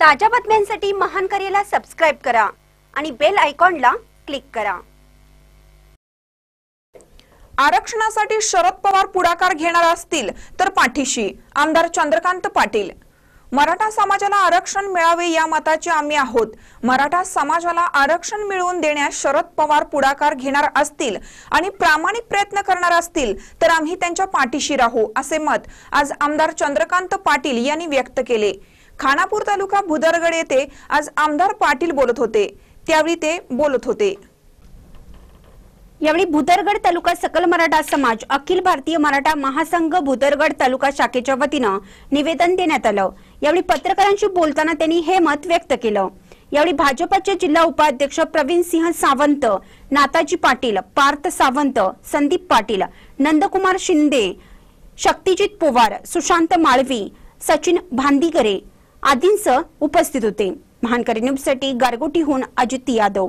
ताज्या बातम्यांसाठी महान करेला सबस्क्राईब करा आणि बेल आयकॉनला क्लिक करा आरक्षणासाठी शरद पवार पुढाकार घेणार असतील तर पाठीशी आमदार चंद्रकांत पाटील मराठा समाजाला आरक्षण मिळावे या मताचे आम्ही आहोत मराठा समाजाला आरक्षण मिळवून देण्यास शरद पवार पुढाकार घेणार असतील आणि प्रामाणिक प्रयत्न करणार असतील तर आम्ही त्यांच्या पाठीशी राहू असे मत आज आमदार चंद्रकांत पाटील यांनी व्यक्त केले खानापूर तालुका भुदरगड येथे आज आमदार पाटील बोलत होते त्यावेळी ते बोलत होते यावेळी भुदरगड तालुका सकल मराठा समाज अखिल भारतीय मराठा महासंघ भुदरगड तालुका शाखेच्या वतीनं निवेदन देण्यात आलं यावेळी पत्रकारांशी बोलताना त्यांनी हे मत व्यक्त केलं यावेळी भाजपाचे जिल्हा उपाध्यक्ष प्रवीण सिंह सावंत नाताजी पाटील पार्थ सावंत संदीप पाटील नंदकुमार शिंदे शक्तिजित पोवार सुशांत माळवी सचिन भांदीकरे आदींसह उपस्थित होते महानकरी न्यूजसाठी गारगोटीहून अजित यादव